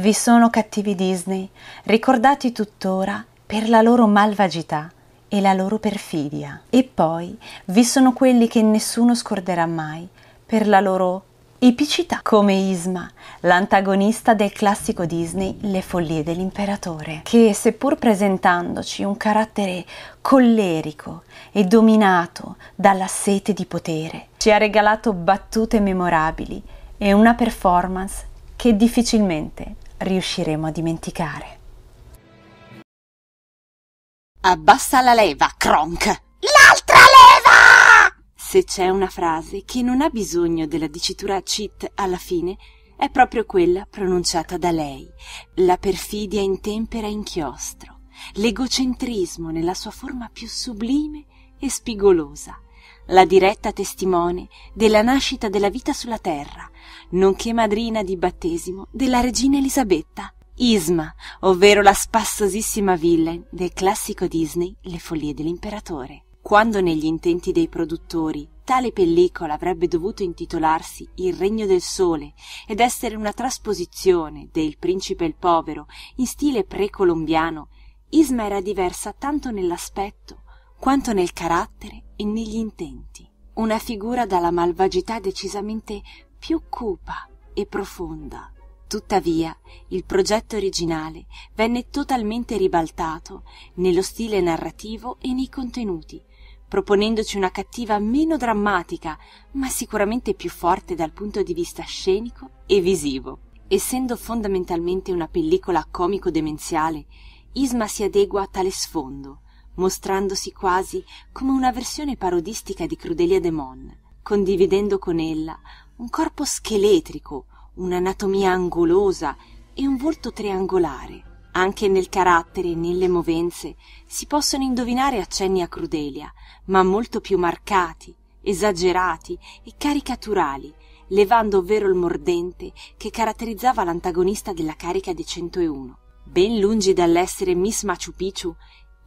Vi sono cattivi Disney, ricordati tuttora per la loro malvagità e la loro perfidia. E poi vi sono quelli che nessuno scorderà mai per la loro epicità, come Isma, l'antagonista del classico Disney Le follie dell'imperatore, che seppur presentandoci un carattere collerico e dominato dalla sete di potere, ci ha regalato battute memorabili e una performance che difficilmente riusciremo a dimenticare. Abbassa la leva, Kronk! L'altra leva! Se c'è una frase che non ha bisogno della dicitura cheat alla fine, è proprio quella pronunciata da lei, la perfidia in tempera inchiostro, l'egocentrismo nella sua forma più sublime e spigolosa la diretta testimone della nascita della vita sulla terra, nonché madrina di battesimo della regina Elisabetta. Isma, ovvero la spassosissima villain del classico Disney Le follie dell'imperatore. Quando negli intenti dei produttori tale pellicola avrebbe dovuto intitolarsi Il Regno del Sole ed essere una trasposizione del Principe il Povero in stile precolombiano, Isma era diversa tanto nell'aspetto quanto nel carattere e negli intenti. Una figura dalla malvagità decisamente più cupa e profonda. Tuttavia, il progetto originale venne totalmente ribaltato nello stile narrativo e nei contenuti, proponendoci una cattiva meno drammatica, ma sicuramente più forte dal punto di vista scenico e visivo. Essendo fondamentalmente una pellicola comico-demenziale, Isma si adegua a tale sfondo, mostrandosi quasi come una versione parodistica di Crudelia de Mon, condividendo con ella un corpo scheletrico, un'anatomia angolosa e un volto triangolare. Anche nel carattere e nelle movenze si possono indovinare accenni a Crudelia, ma molto più marcati, esagerati e caricaturali, levando ovvero il mordente che caratterizzava l'antagonista della carica di 101. Ben lungi dall'essere Miss Machu Picchu,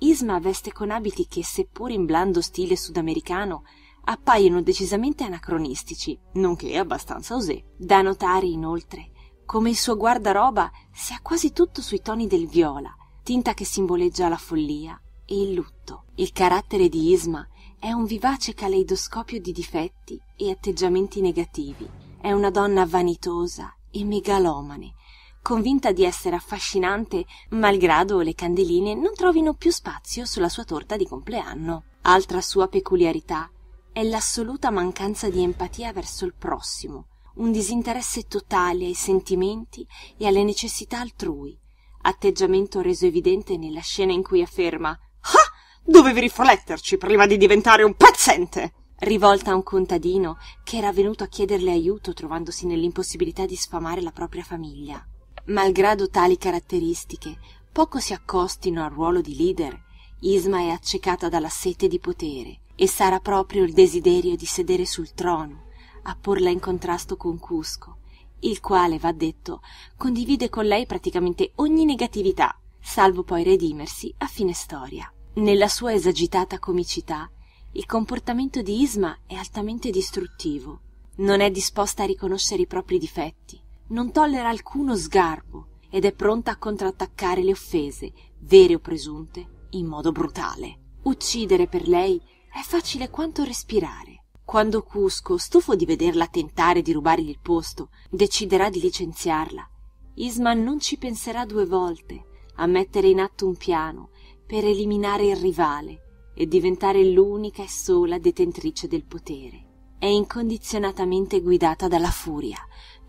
Isma veste con abiti che, seppur in blando stile sudamericano, appaiono decisamente anacronistici, nonché abbastanza osè. Da notare, inoltre, come il suo guardaroba sia quasi tutto sui toni del viola, tinta che simboleggia la follia e il lutto. Il carattere di Isma è un vivace caleidoscopio di difetti e atteggiamenti negativi. È una donna vanitosa e megalomane, convinta di essere affascinante malgrado le candeline non trovino più spazio sulla sua torta di compleanno. Altra sua peculiarità è l'assoluta mancanza di empatia verso il prossimo, un disinteresse totale ai sentimenti e alle necessità altrui, atteggiamento reso evidente nella scena in cui afferma Ah! Dovevi rifletterci prima di diventare un pezzente! rivolta a un contadino che era venuto a chiederle aiuto trovandosi nell'impossibilità di sfamare la propria famiglia. Malgrado tali caratteristiche poco si accostino al ruolo di leader, Isma è accecata dalla sete di potere e sarà proprio il desiderio di sedere sul trono a porla in contrasto con Cusco, il quale, va detto, condivide con lei praticamente ogni negatività, salvo poi redimersi a fine storia. Nella sua esagitata comicità, il comportamento di Isma è altamente distruttivo. Non è disposta a riconoscere i propri difetti, non tollera alcuno sgarbo ed è pronta a contrattaccare le offese, vere o presunte, in modo brutale. Uccidere per lei è facile quanto respirare. Quando Cusco, stufo di vederla tentare di rubargli il posto, deciderà di licenziarla, Isma non ci penserà due volte a mettere in atto un piano per eliminare il rivale e diventare l'unica e sola detentrice del potere. È incondizionatamente guidata dalla furia,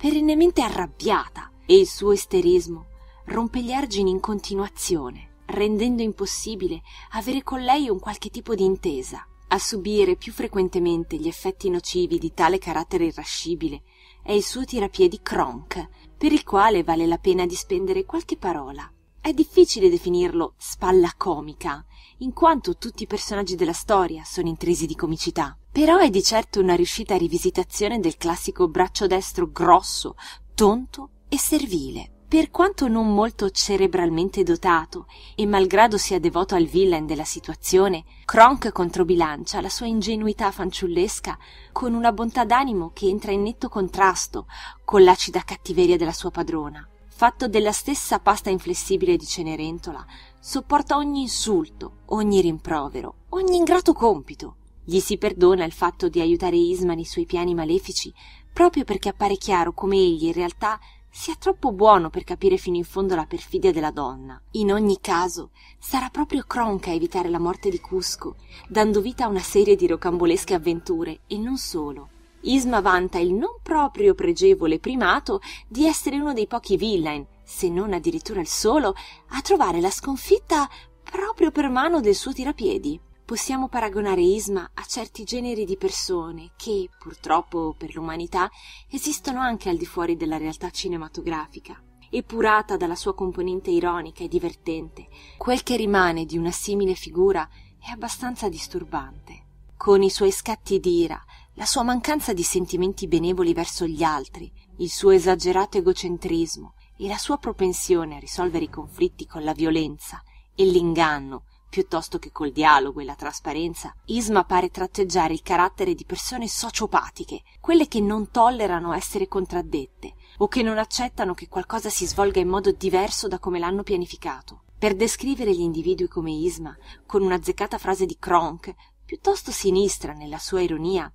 perennemente arrabbiata e il suo esterismo rompe gli argini in continuazione, rendendo impossibile avere con lei un qualche tipo di intesa. A subire più frequentemente gli effetti nocivi di tale carattere irascibile è il suo tirapiedi Kronk, per il quale vale la pena di spendere qualche parola è difficile definirlo spalla comica, in quanto tutti i personaggi della storia sono intrisi di comicità. Però è di certo una riuscita rivisitazione del classico braccio destro grosso, tonto e servile. Per quanto non molto cerebralmente dotato e malgrado sia devoto al villain della situazione, Kronk controbilancia la sua ingenuità fanciullesca con una bontà d'animo che entra in netto contrasto con l'acida cattiveria della sua padrona fatto della stessa pasta inflessibile di Cenerentola, sopporta ogni insulto, ogni rimprovero, ogni ingrato compito. Gli si perdona il fatto di aiutare Isma nei suoi piani malefici, proprio perché appare chiaro come egli in realtà sia troppo buono per capire fino in fondo la perfidia della donna. In ogni caso, sarà proprio Cronca a evitare la morte di Cusco, dando vita a una serie di rocambolesche avventure, e non solo. Isma vanta il non proprio pregevole primato di essere uno dei pochi villain, se non addirittura il solo, a trovare la sconfitta proprio per mano del suo tirapiedi. Possiamo paragonare Isma a certi generi di persone che, purtroppo per l'umanità, esistono anche al di fuori della realtà cinematografica epurata dalla sua componente ironica e divertente, quel che rimane di una simile figura è abbastanza disturbante. Con i suoi scatti d'ira, la sua mancanza di sentimenti benevoli verso gli altri, il suo esagerato egocentrismo e la sua propensione a risolvere i conflitti con la violenza e l'inganno piuttosto che col dialogo e la trasparenza, Isma pare tratteggiare il carattere di persone sociopatiche, quelle che non tollerano essere contraddette o che non accettano che qualcosa si svolga in modo diverso da come l'hanno pianificato. Per descrivere gli individui come Isma, con una zeccata frase di Kronk, piuttosto sinistra nella sua ironia,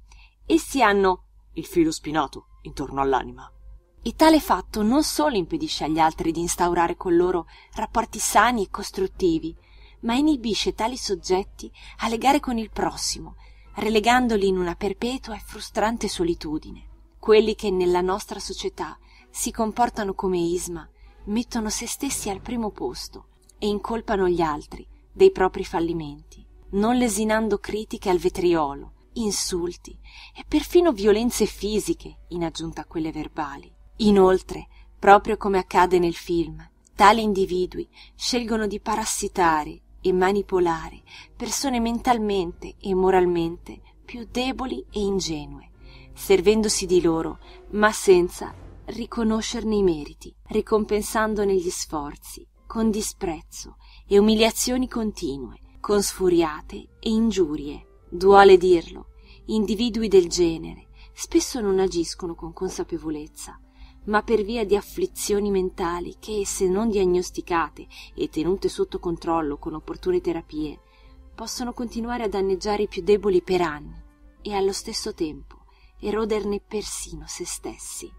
essi hanno il filo spinato intorno all'anima. E tale fatto non solo impedisce agli altri di instaurare con loro rapporti sani e costruttivi, ma inibisce tali soggetti a legare con il prossimo, relegandoli in una perpetua e frustrante solitudine. Quelli che nella nostra società si comportano come isma, mettono se stessi al primo posto e incolpano gli altri dei propri fallimenti, non lesinando critiche al vetriolo, insulti e perfino violenze fisiche in aggiunta a quelle verbali. Inoltre, proprio come accade nel film, tali individui scelgono di parassitare e manipolare persone mentalmente e moralmente più deboli e ingenue, servendosi di loro, ma senza riconoscerne i meriti, ricompensandone gli sforzi con disprezzo e umiliazioni continue, con sfuriate e ingiurie Duole dirlo, individui del genere spesso non agiscono con consapevolezza, ma per via di afflizioni mentali che, se non diagnosticate e tenute sotto controllo con opportune terapie, possono continuare a danneggiare i più deboli per anni e allo stesso tempo eroderne persino se stessi.